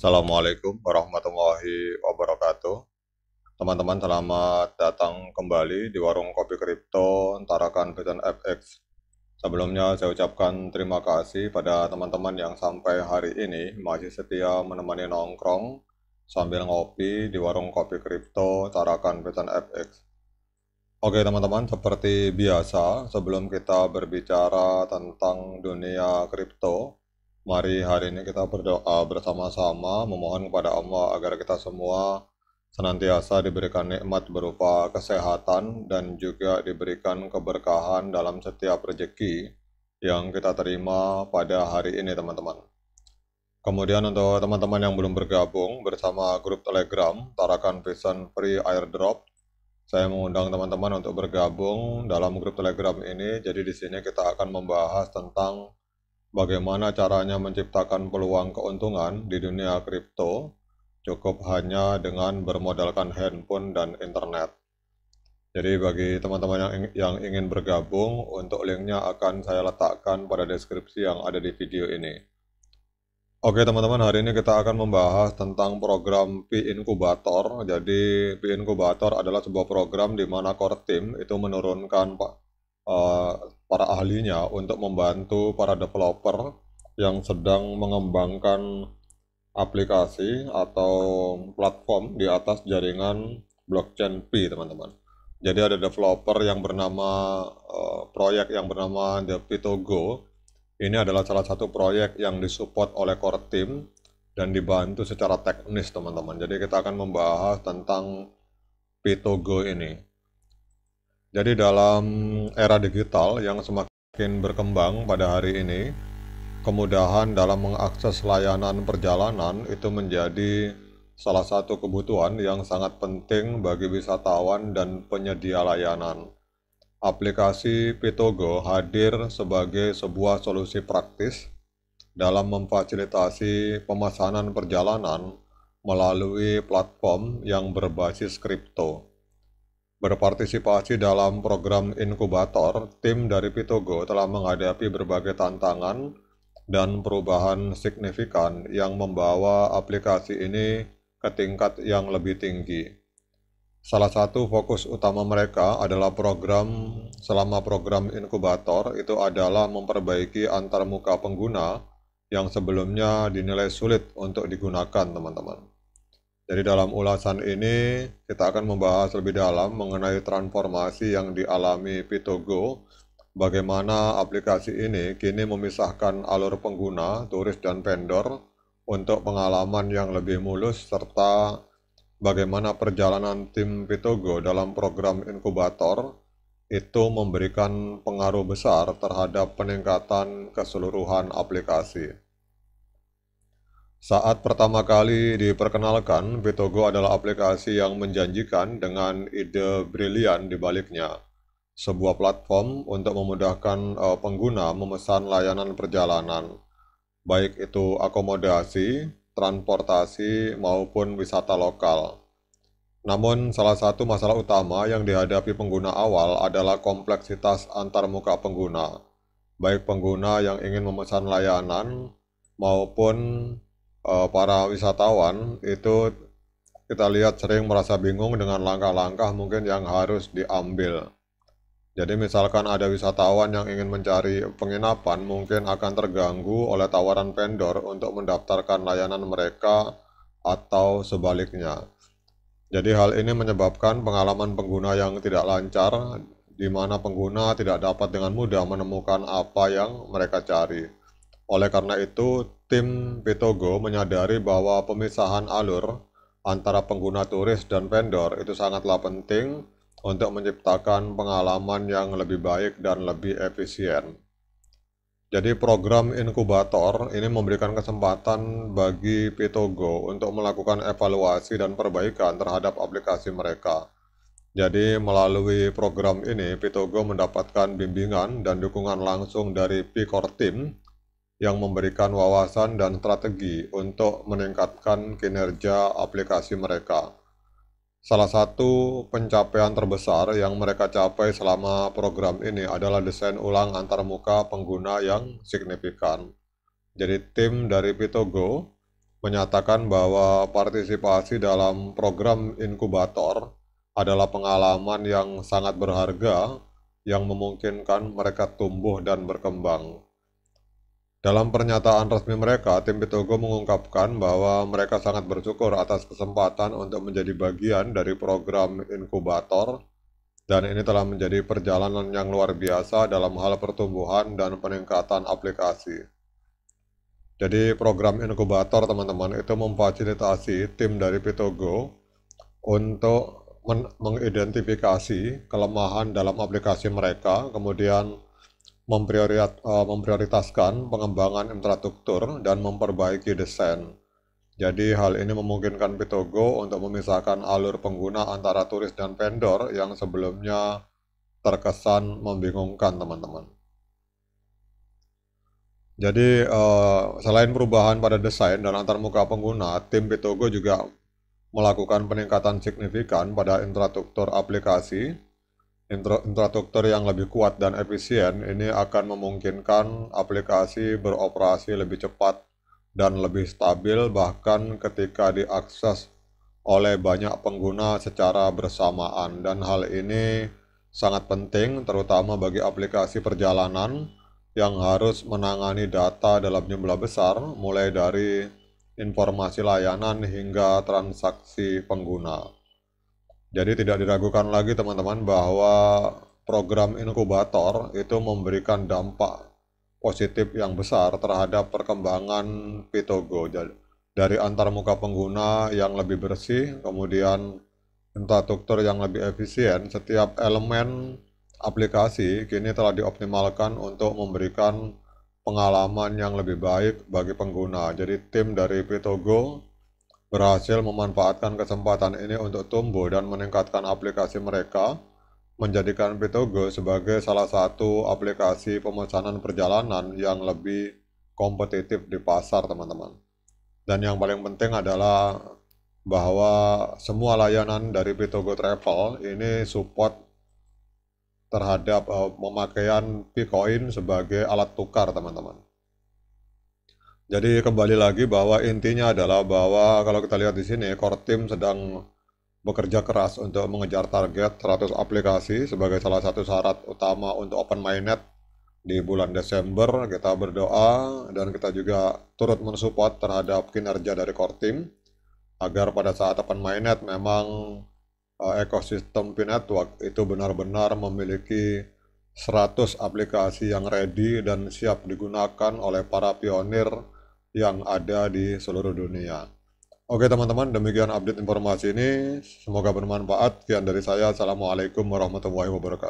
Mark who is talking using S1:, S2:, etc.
S1: Assalamualaikum warahmatullahi wabarakatuh. Teman-teman selamat datang kembali di warung kopi kripto Tarakan Beton FX. Sebelumnya saya ucapkan terima kasih pada teman-teman yang sampai hari ini masih setia menemani nongkrong sambil ngopi di warung kopi kripto Tarakan Beton FX. Oke teman-teman, seperti biasa sebelum kita berbicara tentang dunia kripto, Mari hari ini kita berdoa bersama-sama memohon kepada Allah agar kita semua senantiasa diberikan nikmat berupa kesehatan dan juga diberikan keberkahan dalam setiap rezeki yang kita terima pada hari ini teman-teman. Kemudian untuk teman-teman yang belum bergabung bersama grup Telegram Tarakan Vision Free Airdrop, saya mengundang teman-teman untuk bergabung dalam grup Telegram ini. Jadi di sini kita akan membahas tentang bagaimana caranya menciptakan peluang keuntungan di dunia kripto cukup hanya dengan bermodalkan handphone dan internet. Jadi bagi teman-teman yang, yang ingin bergabung, untuk linknya akan saya letakkan pada deskripsi yang ada di video ini. Oke teman-teman, hari ini kita akan membahas tentang program P-Incubator. Jadi P-Incubator adalah sebuah program di mana core team itu menurunkan Eh, para ahlinya untuk membantu para developer yang sedang mengembangkan aplikasi atau platform di atas jaringan blockchain P, teman-teman. Jadi ada developer yang bernama uh, proyek yang bernama the Pitogo. Ini adalah salah satu proyek yang disupport oleh core team dan dibantu secara teknis, teman-teman. Jadi kita akan membahas tentang Pitogo ini. Jadi dalam era digital yang semakin berkembang pada hari ini, kemudahan dalam mengakses layanan perjalanan itu menjadi salah satu kebutuhan yang sangat penting bagi wisatawan dan penyedia layanan. Aplikasi Pitogo hadir sebagai sebuah solusi praktis dalam memfasilitasi pemesanan perjalanan melalui platform yang berbasis kripto berpartisipasi dalam program inkubator, tim dari Pitogo telah menghadapi berbagai tantangan dan perubahan signifikan yang membawa aplikasi ini ke tingkat yang lebih tinggi. Salah satu fokus utama mereka adalah program selama program inkubator itu adalah memperbaiki antarmuka pengguna yang sebelumnya dinilai sulit untuk digunakan, teman-teman. Jadi dalam ulasan ini kita akan membahas lebih dalam mengenai transformasi yang dialami Pitogo, bagaimana aplikasi ini kini memisahkan alur pengguna, turis, dan vendor untuk pengalaman yang lebih mulus serta bagaimana perjalanan tim Pitogo dalam program inkubator itu memberikan pengaruh besar terhadap peningkatan keseluruhan aplikasi. Saat pertama kali diperkenalkan, Bitogo adalah aplikasi yang menjanjikan dengan ide brilian di baliknya. Sebuah platform untuk memudahkan eh, pengguna memesan layanan perjalanan, baik itu akomodasi, transportasi, maupun wisata lokal. Namun, salah satu masalah utama yang dihadapi pengguna awal adalah kompleksitas antarmuka pengguna, baik pengguna yang ingin memesan layanan maupun uh, para wisatawan itu kita lihat sering merasa bingung dengan langkah-langkah mungkin yang harus diambil. Jadi misalkan ada wisatawan yang ingin mencari penginapan mungkin akan terganggu oleh tawaran vendor untuk mendaftarkan layanan mereka atau sebaliknya. Jadi hal ini menyebabkan pengalaman pengguna yang tidak lancar di mana pengguna tidak dapat dengan mudah menemukan apa yang mereka cari. Oleh karena itu, tim Pitogo menyadari bahwa pemisahan alur antara pengguna turis dan vendor itu sangatlah penting untuk menciptakan pengalaman yang lebih baik dan lebih efisien. Jadi program inkubator ini memberikan kesempatan bagi Pitogo untuk melakukan evaluasi dan perbaikan terhadap aplikasi mereka. Jadi melalui program ini Pitogo mendapatkan bimbingan dan dukungan langsung dari Picor Team yang memberikan wawasan dan strategi untuk meningkatkan kinerja aplikasi mereka. Salah satu pencapaian terbesar yang mereka capai selama program ini adalah desain ulang antarmuka pengguna yang signifikan. Jadi tim dari Pitogo menyatakan bahwa partisipasi dalam program inkubator adalah pengalaman yang sangat berharga yang memungkinkan mereka tumbuh dan berkembang. Dalam pernyataan resmi mereka, tim Pitogo mengungkapkan bahwa mereka sangat bersyukur atas kesempatan untuk menjadi bagian dari program inkubator dan ini telah menjadi perjalanan yang luar biasa dalam hal pertumbuhan dan peningkatan aplikasi. Jadi program inkubator teman-teman itu memfasilitasi tim dari Pitogo untuk mengidentifikasi kelemahan dalam aplikasi mereka, kemudian Eh, memprioritaskan pengembangan infrastruktur dan memperbaiki desain. Jadi hal ini memungkinkan Pitogo untuk memisahkan alur pengguna antara turis dan vendor yang sebelumnya terkesan membingungkan teman-teman. Jadi eh, selain perubahan pada desain dan antarmuka pengguna, tim Pitogo juga melakukan peningkatan signifikan pada infrastruktur aplikasi infrastruktur yang lebih kuat dan efisien ini akan memungkinkan aplikasi beroperasi lebih cepat dan lebih stabil bahkan ketika diakses oleh banyak pengguna secara bersamaan dan hal ini sangat penting terutama bagi aplikasi perjalanan yang harus menangani data dalam jumlah besar mulai dari informasi layanan hingga transaksi pengguna. Jadi tidak diragukan lagi teman-teman bahwa program inkubator itu memberikan dampak positif yang besar terhadap perkembangan Pitogo. Jadi Dari muka pengguna yang lebih bersih, kemudian infrastruktur yang lebih efisien, setiap elemen aplikasi kini telah dioptimalkan untuk memberikan pengalaman yang lebih baik bagi pengguna. Jadi tim dari Pitogo berhasil memanfaatkan kesempatan ini untuk tumbuh dan meningkatkan aplikasi mereka, menjadikan Bitogo sebagai salah satu aplikasi pemesanan perjalanan yang lebih kompetitif di pasar, teman-teman. Dan yang paling penting adalah bahwa semua layanan dari Bitogo Travel ini support terhadap eh, pemakaian Bitcoin sebagai alat tukar, teman-teman. Jadi kembali lagi bahwa intinya adalah bahwa kalau kita lihat di sini core team sedang bekerja keras untuk mengejar target 100 aplikasi sebagai salah satu syarat utama untuk open mainnet di bulan Desember. Kita berdoa dan kita juga turut mensupport terhadap kinerja dari core team agar pada saat open mainnet memang uh, ekosistem network itu benar-benar memiliki 100 aplikasi yang ready dan siap digunakan oleh para pionir yang ada di seluruh dunia. Oke teman-teman, demikian update informasi ini. Semoga bermanfaat. Sekian dari saya. Assalamualaikum warahmatullahi wabarakatuh.